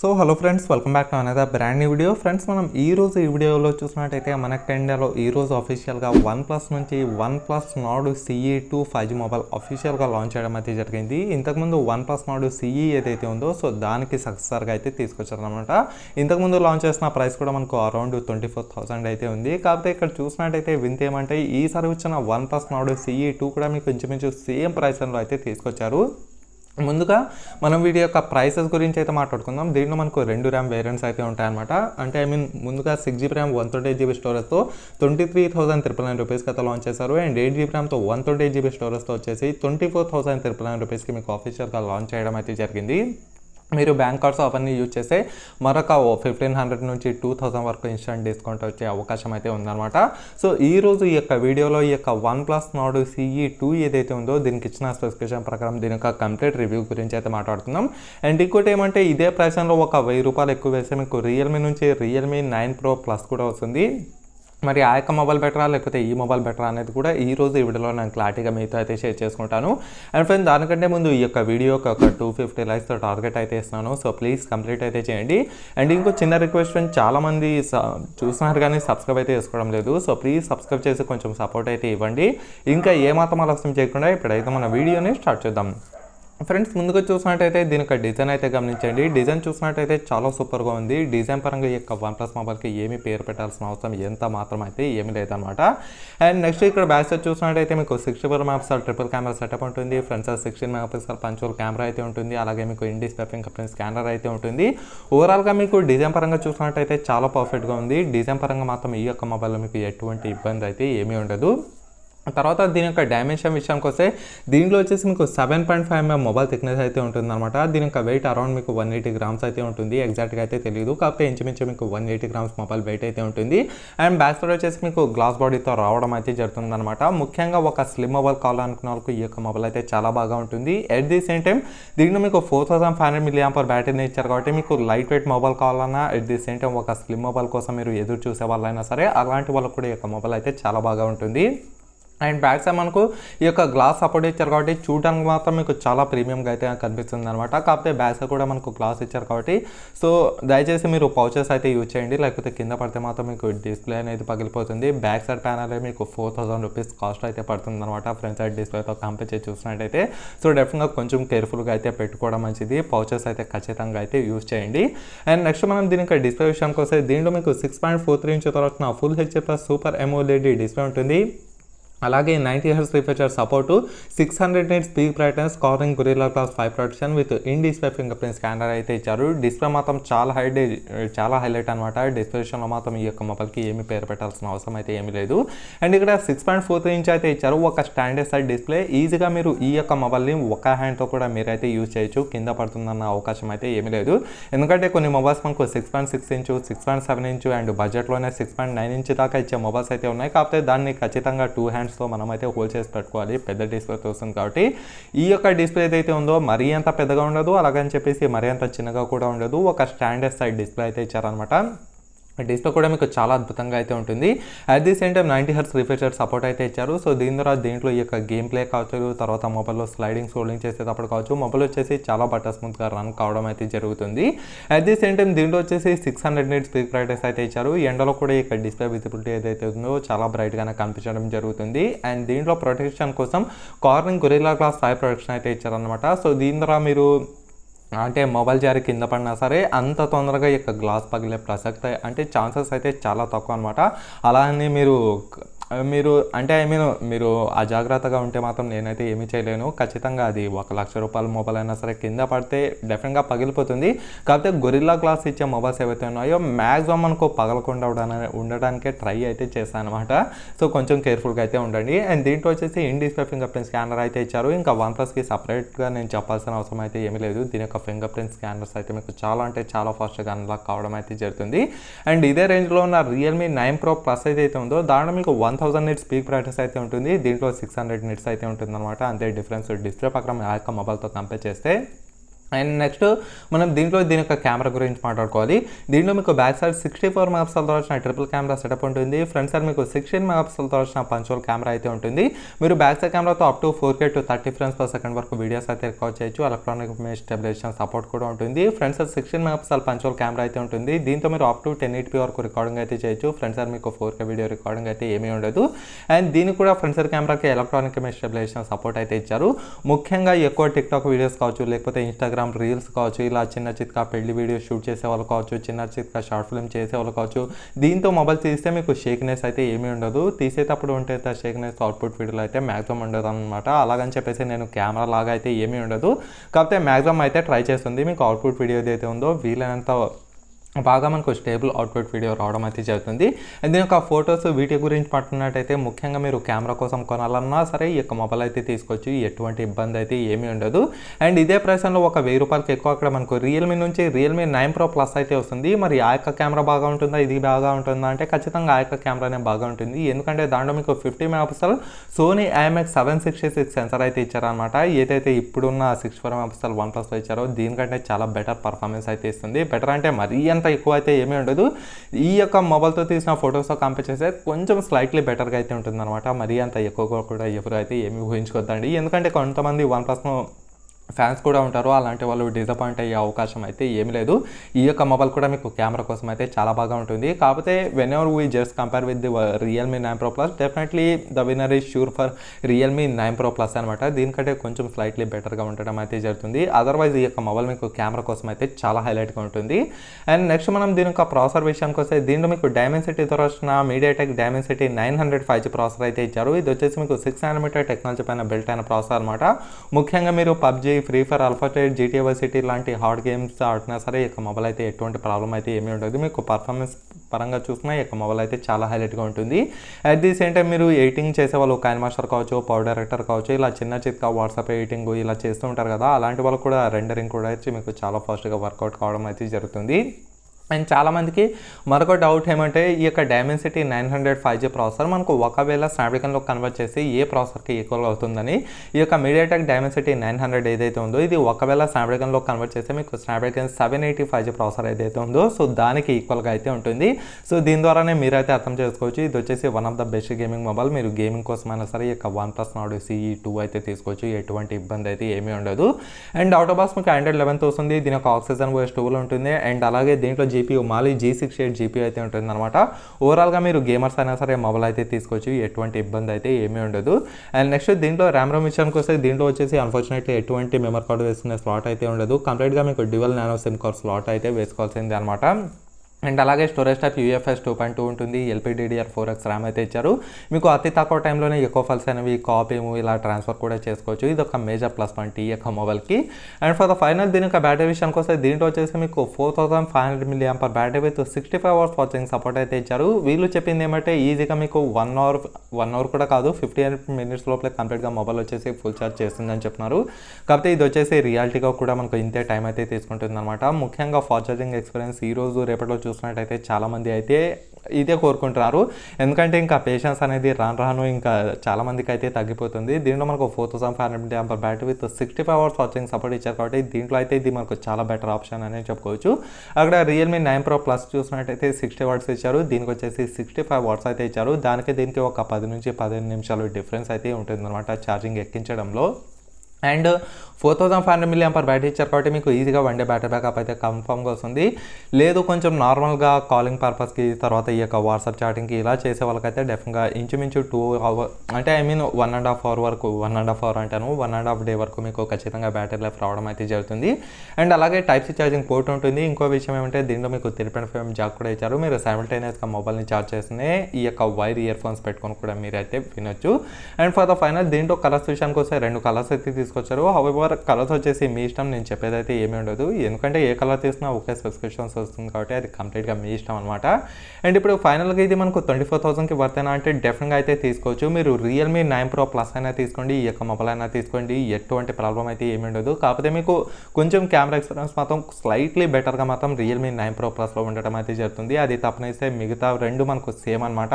so hello friends welcome back to అనేది brand new video friends మనం ఈ రోజు ఈ వీడియోలో చూసినట్టయితే మనకి రోజు ఈరోజు అఫీషియల్గా వన్ ప్లస్ నుంచి OnePlus Nord CE two five G mobile అఫీషియల్గా లాంచ్ చేయడం అయితే జరిగింది ఇంతకుముందు వన్ ప్లస్ నాడు సిఈ ఏదైతే ఉందో సో దానికి సక్సెస్గా అయితే తీసుకొచ్చారనమాట ఇంతకుముందు లాంచ్ చేసిన ప్రైస్ కూడా మనకు అరౌండ్ ట్వంటీ ఫోర్ థౌసండ్ అయితే ఉంది కాకపోతే ఇక్కడ చూసినట్టయితే వింత ఏమంటే ఈసారి వచ్చిన OnePlus Nord CE two కూడా మీకు ఇంచుమించు సేమ్ ప్రైస్లో అయితే తీసుకొచ్చారు ముందుగా మనం వీటి యొక్క ప్రైసెస్ గురించి అయితే మాట్లాడుకుందాం దీంట్లో మనకు రెండు ర్యామ్ వేరియంట్స్ అయితే ఉంటాయన్నమాట అంటే ఐ మీన్ ముందుగా six GB RAM one twenty eight GB స్టోరేజ్తో twenty three thousand triple nine రూపీస్కి అయితే లాంచ్ చేశారు అండ్ ఎయిట్ జీబీ ర్యామ్తో వన్ ట్వంటీ ఎయిట్ జీబీ స్టోరేజ్తో వచ్చేసి twenty four thousand triple nine రూపీస్కి మీకు ఆఫీషియల్గా లాంచ్ చేయడం అయితే జరిగింది మీరు బ్యాంక్ కార్డ్స్ అవన్నీ యూజ్ చేస్తే మరొక ఫిఫ్టీన్ హండ్రెడ్ నుంచి టూ థౌసండ్ వరకు ఇన్స్టెంట్ డిస్కౌంట్ వచ్చే అవకాశం అయితే ఉందన్నమాట సో ఈరోజు ఈ యొక్క వీడియోలో ఈ యొక్క OnePlus Nord CE two ఏదైతే ఉందో దీనికి ఇచ్చిన స్పెసిఫికేషన్ ప్రకారం దీని యొక్క కంప్లీట్ రివ్యూ గురించి అయితే మాట్లాడుతున్నాం అండ్ ఇంకోటి ఏమంటే ఇదే ప్రైస్లో ఒక వెయ్యి రూపాయలు ఎక్కువ వేస్తే మీకు రియల్మీ నుంచి రియల్మీ నైన్ ప్రో ప్లస్ కూడా వస్తుంది మరి ఆ యొక్క మొబైల్ బెటరా లేకపోతే ఈ మొబైల్ బెటరా అనేది కూడా ఈ రోజు ఈ వీడియోలో నేను క్లారిటీగా మీతో అయితే షేర్ చేసుకుంటాను అండ్ ఫ్రెండ్ దానికంటే ముందు ఈ యొక్క వీడియో ఒక టూ ఫిఫ్టీ లైక్స్తో టార్గెట్ అయితే ఇస్తున్నాను సో ప్లీజ్ కంప్లీట్ అయితే చేయండి అండ్ ఇంకో చిన్న రిక్వెస్ట్ ఫ్రెండ్ చాలామంది చూస్తున్నారు కానీ సబ్స్క్రైబ్ అయితే చేసుకోవడం లేదు సో ప్లీజ్ సబ్స్క్రైబ్ చేసి కొంచెం సపోర్ట్ అయితే ఇవ్వండి ఇంకా ఏమాత్రం ఆలస్యం చేయకుండా ఇప్పుడైతే మన వీడియోని స్టార్ట్ చేద్దాం ఫ్రెండ్స్ ముందుగా చూసినట్టయితే దీని యొక్క డిజైన్ అయితే గమనించండి డిజైన్ చూసినట్టయితే చాలా సూపర్గా ఉంది డిజైన్ పరంగా ఈ యొక్క వన్ ప్లస్ మొబైల్కి ఏమి పేరు పెట్టాల్సిన అవసరం ఎంత మాత్రం అయితే ఏమీ లేదనమాట అండ్ నెక్స్ట్ ఇక్కడ బ్యాక్ సైడ్ చూసినట్టయితే మీకు sixty four megapixel triple camera setup ఉంటుంది front side sixteen megapixel punch hole camera అయితే ఉంటుంది అలాగే మీకు ఇండి స్పెఫింగ్ కంపెనీ స్కానర్ అయితే ఉంటుంది ఓవరాల్గా మీకు డిజైన్ పరంగా చూసినట్టయితే చాలా పర్ఫెక్ట్గా ఉంది డిజైన్ పరంగా మాత్రం ఈ యొక్క మొబైల్లో మీకు ఎటువంటి ఇబ్బంది అయితే ఏమీ ఉండదు తర్వాత దీని యొక్క డైమెన్షన్ విషయానికి వస్తే దీంట్లో వచ్చేసి మీకు seven point five MM mobile thickness అయితే ఉంటుంది అనమాట దీని యొక్క వెయిట్ అరౌండ్ మీకు వన్ ఎయిటీ గ్రామ్స్ అయితే ఉంటుంది ఎగ్జాక్ట్గా అయితే తెలియదు కాకపోతే ఇంచుమించు మీకు one eighty grams mobile weight అయితే ఉంటుంది అండ్ బ్యాక్ సైడ్ వచ్చేసి మీకు గ్లాస్ బాడీతో రావడం అయితే జరుగుతుంది అనమాట ముఖ్యంగా ఒక స్లిమ్ మొబైల్ కాల్ అనుకున్న వాళ్ళకి ఈ యొక్క మొబైల్ అయితే చాలా బాగా ఉంటుంది ఎట్ ది సేమ్ టైం దీంట్లో మీకు four thousand five hundred milliampere బ్యాటరీని ఇచ్చారు కాబట్టి మీకు లైట్ వెయిట్ మొబైల్ కావాలన్నా ఎట్ ది సేమ్ టైం ఒక స్లిమ్ మొబైల్ కోసం మీరు ఎదురు చూసే వాళ్ళైనా సరే అలాంటి వాళ్ళకు కూడా ఈ యొక్క మొబైల్ అయితే చాలా బాగా ఉంటుంది అండ్ బ్యాక్ సైడ్ మనకు ఈ యొక్క గ్లాస్ సపోర్ట్ ఇచ్చారు కాబట్టి చూడడానికి మాత్రం మీకు చాలా ప్రీమియంగా అయితే కనిపిస్తుంది అనమాట కాకపోతే బ్యాక్ సైడ్ కూడా మనకు గ్లాస్ ఇచ్చారు కాబట్టి సో దయచేసి మీరు పౌచెస్ అయితే యూజ్ చేయండి లేకపోతే కింద పడితే మాత్రం మీకు డిస్ప్లే అనేది పగిలిపోతుంది బ్యాక్ సైడ్ ప్యానల్ మీకు ఫోర్ థౌసండ్ రూపీస్ కాస్ట్ అయితే పడుతుంది అనమాట ఫ్రంట్ సైడ్ డిస్ప్లేతో కంపేర్ చేసి చూసినట్టయితే సో డెఫినెట్గా కొంచెం కేర్ఫుల్గా అయితే పెట్టుకోవడం మంచిది పౌచెస్ అయితే ఖచ్చితంగా అయితే యూజ్ చేయండి అండ్ నెక్స్ట్ మనం దీనికి డిస్ప్లే విషయానికి వస్తే దీంట్లో మీకు six point four three inch తర్వాత full HD plus super AMOLED display ఉంటుంది అలాగే ninety hertz refresh rate support six hundred nits peak brightness Corning Gorilla glass five protection with in display fingerprint scanner అయితే ఇచ్చారు display మాత్రం చాలా హైడే చాలా highlight అనమాట డిస్ప్లేషన్లో మాత్రం ఈ యొక్క మొబైల్కి ఏమి పేరు పెట్టాల్సిన అవసరం అయితే ఏమీ లేదు అండ్ ఇక్కడ six point four three inch అయితే ఇచ్చారు ఒక స్టాండర్డ్ సైడ్ డిస్ప్లే ఈజీగా మీరు ఈ యొక్క మొబైల్ని ఒక హ్యాండ్తో కూడా మీరైతే యూజ్ చేయొచ్చు కింద పడుతుందన్న అవకాశం అయితే ఏమీ లేదు ఎందుకంటే కొన్ని మొబైల్స్ మనకు six point six inch six point seven inch and బడ్జెట్లోనే సిక్స్ పాయింట్ నైన్ ఇంచ్ దాకా ఇచ్చే మొబైల్స్ అయితే ఉన్నాయి కాకపోతే దాన్ని ఖచ్చితంగా టూ హ్యాండ్ సెగ్మెంట్స్తో మనం అయితే హోల్ చేసి పెట్టుకోవాలి పెద్ద డిస్ప్లే వస్తుంది కాబట్టి ఈ యొక్క డిస్ప్లే ఏదైతే ఉందో మరీ అంత పెద్దగా ఉండదు అలాగని చెప్పేసి మరీ అంత చిన్నగా కూడా ఉండదు ఒక స్టాండర్డ్ సైడ్ డిస్ప్లే అయితే ఇచ్చారనమాట డిస్ప్లే కూడా మీకు చాలా అద్భుతంగా అయితే ఉంటుంది at the same time ninety hertz refresh rate support అయితే ఇచ్చారు సో దీని ద్వారా దీంట్లో ఈ యొక్క గేమ్ ప్లే కావచ్చు తర్వాత మొబైల్లో స్లైడింగ్ సోల్డింగ్ చేసేటప్పుడు కావచ్చు మొబైల్ వచ్చేసి చాలా బట్టర్ స్మూత్గా రన్ కావడం అయితే జరుగుతుంది అట్ ది సేమ్ టైం దీంట్లో వచ్చేసి six hundred nits peak brightness అయితే ఇచ్చారు ఎండలో కూడా ఈ డిస్ప్లే విజిబిలిటీ ఏదైతే ఉందో చాలా బ్రైట్గానే కనిపించడం జరుగుతుంది అండ్ దీంట్లో ప్రొటెక్షన్ కోసం కార్నింగ్ గొరిల్లా గ్లాస్ సాయి ప్రొటెక్షన్ అయితే ఇచ్చారనమాట సో దీని ద్వారా మీరు అంటే మొబైల్ జారి కింద పడినా సరే అంత తొందరగా ఈ గ్లాస్ పగిలే ప్రసక్తి అంటే ఛాన్సెస్ అయితే చాలా తక్కువ అనమాట అలానే మీరు మీరు అంటే ఐ మీన్ మీరు అజాగ్రత్తగా ఉంటే మాత్రం నేనైతే ఏమీ చేయలేను ఖచ్చితంగా అది ఒక లక్ష రూపాయల మొబైల్ అయినా సరే కింద పడితే డెఫినెట్గా పగిలిపోతుంది కాకపోతే గొరిల్లా గ్లాస్ ఇచ్చే మొబైల్స్ ఏవైతే ఉన్నాయో మ్యాక్సిమం అనుకో పగలకుండా ఉండడానికే ట్రై అయితే చేస్తాను అనమాట సో కొంచెం కేర్ఫుల్గా అయితే ఉండండి అండ్ దీంట్లో వచ్చేసి in display fingerprint scanner అయితే ఇచ్చారు ఇంకా వన్ ప్లస్కి సపరేట్గా నేను చెప్పాల్సిన అవసరం అయితే ఏమీ లేదు దీని యొక్క ఫింగర్ ప్రింట్ స్కానర్స్ అయితే మీకు చాలా అంటే చాలా ఫాస్ట్గా అన్లాక్ కావడం అయితే జరుగుతుంది అండ్ ఇదే రేంజ్లో ఉన్న రియల్మీ నైన్ ప్రో ప్లస్ అయితే ఉందో దాంట్లో మీకు one thousand nits peak brightness అయితే ఉంటుంది దీంట్లో సిక్స్ హండ్రెడ్ నిట్స్ అయితే ఉంటుందన్నమాట అంతే డిఫరెన్స్ డిస్ప్లే పక్కన ఆ యొక్క మొబైల్తో కంపేర్ చేస్తే అండ్ నెక్స్ట్ మనం దీంట్లో దీని యొక్క కెమెరా గురించి మాట్లాడుకోవాలి దీంట్లో మీకు బ్యాక్ సైడ్ సిక్స్టీ ఫోర్ మెగాపిక్సల్తో వచ్చిన ట్రిపుల్ కెమెరా సెటప్ ఉంటుంది ఫ్రంట్ సైడ్ మీకు సిక్స్టీన్ మెగాపిక్సల్తో వచ్చిన పంచోల్ కెమెరా అయితే ఉంటుంది మీరు బ్యాక్ సైడ్ కెమెరాతో up to four K to thirty frames per second వరకు వీడియోస్ అయితే రికార్డ్ చేయొచ్చు ఎలక్ట్రానిక్ ఇమేజ్ సపోర్ట్ కూడా ఉంటుంది front side sixteen megapixel punch hole camera అయితే ఉంటుంది దీంతో మీరు అప్ టు టెన్ ఎయిట్ వరకు రికార్డింగ్ అయితే చేయొచ్చు ఫ్రంట్ సైడ్ మీకు ఫోర్ కే వీడియో రికార్డింగ్ అయితే ఏమీ ఉండదు అండ్ దీనికి కూడా ఫ్రంట్ సైడ్ కెమెరాకి ఎలక్ట్రానిక్ ఇమేజ్ సపోర్ట్ అయితే ఇచ్చారు ముఖ్యంగా ఎక్కువ టిక్టాక్ వీడియోస్ కావచ్చు లేకపోతే ఇన్స్టాగ్రామ్ ఇన్స్టాగ్రామ్ రీల్స్ కావచ్చు ఇలా చిన్న చిత్కా పెళ్లి వీడియో షూట్ చేసేవాళ్ళు కావచ్చు చిన్న చిత్కా షార్ట్ ఫిల్మ్ చేసేవాళ్ళు కావచ్చు దీంతో మొబైల్ తీస్తే మీకు షేక్నెస్ అయితే ఏమీ ఉండదు తీసేటప్పుడు ఉంటే షేక్నెస్ అవుట్పుట్ వీడియోలో అయితే మ్యాక్సిమం ఉండదు అనమాట అలాగని చెప్పేసి నేను కెమెరా లాగా అయితే ఏమీ ఉండదు కాకపోతే మ్యాక్సిమం అయితే ట్రై చేస్తుంది మీకు అవుట్పుట్ వీడియో ఏదైతే ఉందో వీలైనంత బాగా మనకు స్టేబుల్ అవుట్పుట్ వీడియో రావడం అయితే జరుగుతుంది దీని యొక్క ఫొటోస్ వీడియో గురించి పట్టుకున్నట్టయితే ముఖ్యంగా మీరు కెమెరా కోసం కొనాలన్నా సరే ఈ యొక్క మొబైల్ అయితే తీసుకొచ్చి ఎటువంటి ఇబ్బంది అయితే ఏమీ ఉండదు అండ్ ఇదే ప్రైస్లో ఒక వెయ్యి రూపాయలకి ఎక్కువ అక్కడ మనకు రియల్మీ నుంచి రియల్మీ నైన్ ప్రో ప్లస్ అయితే వస్తుంది మరి ఆ యొక్క కెమెరా బాగా ఉంటుందా ఇది బాగా ఉంటుందా అంటే ఖచ్చితంగా ఆ యొక్క కెమెరానే బాగా ఉంటుంది ఎందుకంటే దాంట్లో మీకు fifty megapixel Sony IMX seven sixty six sensor అయితే ఇచ్చారనమాట ఏదైతే ఇప్పుడున్న సిక్స్ ఫోర్ మెగాపిక్సల్ వన్ ప్లస్లో ఇచ్చారో దీనికంటే చాలా బెటర్ పర్ఫార్మెన్స్ అయితే ఇస్తుంది బెటర్ అంటే మరీ అంత ఎక్కువ అయితే ఏమీ ఉండదు ఈ యొక్క మొబైల్తో తీసిన ఫొటోస్తో కంపేర్ చేస్తే కొంచెం స్లైట్లీ బెటర్గా అయితే ఉంటుందన్నమాట మరీ అంత ఎక్కువగా కూడా ఎవరు అయితే ఏమి ఊహించుకోద్దండి ఎందుకంటే కొంతమంది వన్ ప్లస్ను ఫ్యాన్స్ కూడా ఉంటారు అలాంటి వాళ్ళు డిసప్పాయింట్ అయ్యే అవకాశం అయితే ఏమి లేదు ఈ యొక్క మొబైల్ కూడా మీకు కెమెరా కోసం అయితే చాలా బాగా ఉంటుంది కాకపోతే whenever we just compare with the Realme nine pro plus definitely the winner is sure for Realme nine pro plus అనమాట దీనికంటే కొంచెం స్లైట్లీ బెటర్గా ఉండడం అయితే జరుగుతుంది అదర్వైజ్ ఈ యొక్క మొబైల్ మీకు కెమెరా కోసం అయితే చాలా హైలైట్గా ఉంటుంది అండ్ నెక్స్ట్ మనం దీని యొక్క ప్రాసెసర్ విషయానికి వస్తే దీంట్లో మీకు డైమెన్సిటీతో వచ్చిన MediaTek Dimensity nine hundred five G processor అయితే ఇచ్చారు ఇది వచ్చేసి మీకు సిక్స్ మీటర్ టెక్నాలజీ పైన బిల్ట్ అయిన ప్రాసెసర్ అనమాట ముఖ్యంగా మీరు PUBG free fire alpha trade GTA vice city లాంటి హార్డ్ గేమ్స్ ఆడినా సరే యొక్క మొబైల్ అయితే ఎటువంటి ప్రాబ్లం అయితే ఏమీ ఉండదు మీకు పర్ఫార్మెన్స్ పరంగా చూసినా యొక్క మొబైల్ అయితే చాలా హైలైట్గా ఉంటుంది అట్ ది సేమ్ టైం మీరు ఎడిటింగ్ వాళ్ళు కాయిన్ మాస్టర్ కావచ్చు పవర్ డైరెక్టర్ కావచ్చు ఇలా చిన్న చిత్త వాట్సాప్ ఎడిటింగ్ ఇలా చేస్తూ ఉంటారు కదా అలాంటి వాళ్ళు కూడా రెండరింగ్ కూడా వచ్చి మీకు చాలా ఫాస్ట్గా వర్కౌట్ కావడం అయితే జరుగుతుంది అండ్ చాలామందికి మరొక డౌట్ ఏమంటే ఈ యొక్క Dimensity nine hundred five G processor మనకు ఒకవేళ స్నాప్డ్రాగన్లో కన్వర్ట్ చేసి ఏ ప్రాసెసర్కి ఈక్వల్ అవుతుందని ఈ యొక్క మీడియాటెక్ డైమెన్సిటీ నైన్ హండ్రెడ్ ఏదైతే ఉందో ఇది ఒకవేళ స్నాప్డ్రాగన్లో కన్వర్ట్ చేస్తే మీకు Snapdragon seven eighty five G processor ఏదైతే ఉందో సో దానికి ఈక్వల్గా అయితే ఉంటుంది సో దీని ద్వారానే మీరైతే అర్థం చేసుకోవచ్చు ఇది వచ్చేసి one of the best gaming mobile మీరు గేమింగ్ కోసమైనా సరే ఈ యొక్క OnePlus Nord CE two అయితే తీసుకోవచ్చు ఎటువంటి ఇబ్బంది అయితే ఏమీ ఉండదు అండ్ అవుట్ ఆఫ్ బాక్స్ మీకు హండ్రెడ్ లెవెన్త్ వస్తుంది దీని యొక్క ఆక్సిజన్ వేస్ట్ టూల్ ఉంటుంది అండ్ అలాగే దీంట్లో G GP Mali G six eight GP అయితే ఉంటుంది అనమాట ఓవరాల్గా మీరు గేమర్స్ అయినా సరే మొబైల్ అయితే తీసుకొచ్చి ఎటువంటి ఇబ్బంది అయితే ఏమీ ఉండదు అండ్ నెక్స్ట్ దీంట్లో ర్యామ్ రోమ్ విషయానికి వస్తే దీంట్లో వచ్చేసి అన్ఫార్చునేట్లీ ఎటువంటి మెమరీ కార్డు వేసుకునే స్లాట్ అయితే ఉండదు కంప్లీట్గా మీకు dual nano SIM card slot అయితే వేసుకోవాల్సిందే అనమాట అండ్ అలాగే storage type UFS two point two ఉంటుంది ఎల్పిడిడిఆర్ ఫోర్ ఎక్స్ ర్యామ్ అయితే ఇచ్చారు మీకు అతి తక్కువ టైంలోనే ఎక్కువ ఫల్స్ అనేవి కాపీ ఇలా ట్రాన్స్ఫర్ కూడా చేసుకోవచ్చు ఇది ఒక మేజర్ ప్లస్ పాయింట్ ఈ యొక్క మొబైల్కి అండ్ ఫర్ ద ఫైనల్ దీని యొక్క బ్యాటరీ విషయానికి వస్తే దీంట్లో వచ్చేసి మీకు four thousand five hundred milliampere battery with sixty five hours watching support అయితే ఇచ్చారు వీళ్ళు చెప్పింది ఏమంటే ఈజీగా మీకు వన్ అవర్ వన్ అవర్ కూడా కాదు ఫిఫ్టీ మినిట్స్ లోపల కంప్లీట్గా మొబైల్ వచ్చేసి ఫుల్ ఛార్జ్ చేస్తుందని చెప్పినారు కాకపోతే ఇది వచ్చేసి రియాలిటీగా కూడా మనకు ఇంతే టైం అయితే తీసుకుంటుంది అనమాట ముఖ్యంగా ఫాస్ట్ ఛార్జింగ్ ఎక్స్పీరియన్స్ ఈ రోజు రేపటిలో చూసినట్టయితే చాలామంది అయితే ఇదే కోరుకుంటున్నారు ఎందుకంటే ఇంకా పేషెన్స్ అనేది రాను రాను ఇంకా చాలామందికి అయితే తగ్గిపోతుంది దీంట్లో మనకు ఫోర్ థౌసండ్ ఫైవ్ హండ్రెడ్ ఎంపర్ battery with sixty five hours watching support ఇచ్చారు కాబట్టి దీంట్లో అయితే ఇది మనకు చాలా బెటర్ ఆప్షన్ అనేది చెప్పుకోవచ్చు అక్కడ రియల్మీ నైన్ ప్రో ప్లస్ చూసినట్టయితే సిక్స్టీ వాట్స్ ఇచ్చారు దీనికి వచ్చేసి సిక్స్టీ ఫైవ్ వాట్స్ అయితే ఇచ్చారు దానికి దీనికి ఒక పది నుంచి పదిహేను నిమిషాలు డిఫరెన్స్ అయితే ఉంటుందన్నమాట ఛార్జింగ్ ఎక్కించడంలో and four thousand five hundred milliampere battery ఇచ్చారు కాబట్టి మీకు ఈజీగా వన్ డే బ్యాటరీ బ్యాకప్ అయితే కన్ఫామ్గా వస్తుంది లేదు కొంచెం నార్మల్గా కాలింగ్ పర్పస్కి తర్వాత ఈ యొక్క వాట్సాప్ చాటింగ్కి ఇలా చేసే వాళ్ళకైతే డెఫినెట్గా ఇంచుమించు టూ అవర్ అంటే I mean one and half hour వరకు వన్ అండ్ హాఫ్ అవర్ అంటాను వన్ అండ్ హాఫ్ డే వరకు మీకు ఖచ్చితంగా బ్యాటరీ లైఫ్ రావడం అయితే జరుగుతుంది అండ్ అలాగే టైప్ సి ఛార్జింగ్ పోర్ట్ ఉంటుంది ఇంకో విషయం ఏమంటే దీంట్లో మీకు త్రీ పాయింట్ ఫైవ్ జాక్ కూడా ఇచ్చారు మీరు సైమిల్టేనియస్గా మొబైల్ని ఛార్జ్ చేస్తే ఈ యొక్క వైర్ ఇయర్ ఫోన్స్ పెట్టుకొని కూడా మీరు అయితే వినొచ్చు అండ్ ఫర్ ద ఫైనల్ దీంట్లో కలర్స్ విషయానికి వస్తే రెండు కలర్స్ అయితే తీసుకొచ్చారు హవెవర్ కలర్స్ వచ్చేసి మీ ఇష్టం నేను చెప్పేదైతే ఏమీ ఉండదు ఎందుకంటే ఏ కలర్ తీసినా ఒకే స్పెసిఫికేషన్స్ వస్తుంది కాబట్టి అది కంప్లీట్గా మీ ఇష్టం అనమాట అండ్ ఇప్పుడు ఫైనల్గా ఇది మనకు ట్వంటీ ఫోర్ థౌసండ్కి వర్తైనా అంటే డెఫినెట్గా అయితే తీసుకోవచ్చు మీరు రియల్మీ నైన్ ప్రో ప్లస్ అయినా తీసుకోండి ఈ యొక్క మొబైల్ అయినా తీసుకోండి ఎటువంటి ప్రాబ్లం అయితే ఏమి ఉండదు కాకపోతే మీకు కొంచెం కెమెరా ఎక్స్పీరియన్స్ మాత్రం స్లైట్లీ బెటర్గా మాత్రం రియల్మీ నైన్ ప్రో ప్లస్లో ఉండటం అయితే జరుగుతుంది అది తప్పనిస్తే మిగతా రెండు మనకు సేమ్ అనమాట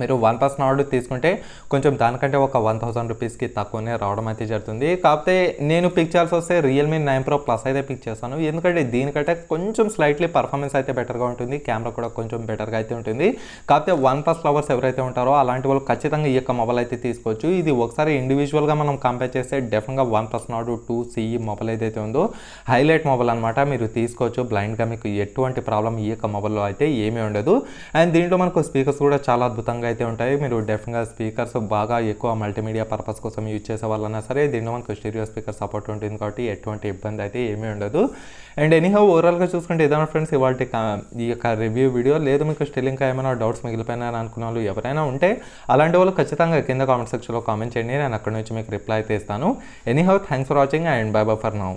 మీరు వన్ ప్లస్ నాడు తీసుకుంటే కొంచెం దానికంటే ఒక వన్ థౌసండ్ రూపీస్కి తక్కువనే రావడం అయితే జరుగుతుంది కాకపోతే నేను పిక్ చేయాల్సి వస్తే రియల్మీ నైన్ ప్రో ప్లస్ అయితే పిక్ చేస్తాను ఎందుకంటే దీనికంటే కొంచెం స్లైట్లీ పర్ఫార్మెన్స్ అయితే బెటర్గా ఉంటుంది కెమెరా కూడా కొంచెం బెటర్గా అయితే ఉంటుంది కాకపోతే వన్ ప్లస్ లవర్స్ ఎవరైతే ఉంటారో అలాంటి వాళ్ళు ఖచ్చితంగా ఈ యొక్క మొబైల్ అయితే తీసుకోవచ్చు ఇది ఒకసారి ఇండివిజువల్గా మనం కంపేర్ చేస్తే డెఫినెట్గా OnePlus Nord two CE mobile ఏదైతే ఉందో హైలైట్ మొబైల్ అనమాట మీరు తీసుకోవచ్చు బ్లైండ్గా మీకు ఎటువంటి ప్రాబ్లం ఈ యొక్క మొబైల్లో అయితే ఏమీ ఉండదు అండ్ దీంట్లో మనకు స్పీకర్స్ కూడా చాలా అద్భుతంగా విధంగా అయితే ఉంటాయి మీరు డెఫినెట్గా స్పీకర్స్ బాగా ఎక్కువ మల్టీమీడియా పర్పస్ కోసం యూజ్ చేసే వాళ్ళన్నా సరే దీనిలో మనకు స్టీరియో స్పీకర్ సపోర్ట్ ఉంటుంది కాబట్టి ఎటువంటి ఇబ్బంది అయితే ఏమీ ఉండదు అండ్ ఎనీహౌ ఓవరాల్గా చూసుకుంటే ఏదైనా ఫ్రెండ్స్ ఇవాళ ఈ యొక్క రివ్యూ వీడియో లేదు మీకు స్టిల్ ఇంకా ఏమైనా డౌట్స్ మిగిలిపోయినా అనుకున్న వాళ్ళు ఎవరైనా ఉంటే అలాంటి వాళ్ళు ఖచ్చితంగా కింద కామెంట్ సెక్షన్లో కామెంట్ చేయండి నేను అక్కడ నుంచి మీకు రిప్లై అయితే ఇస్తాను anyhow thanks for watching and bye bye for now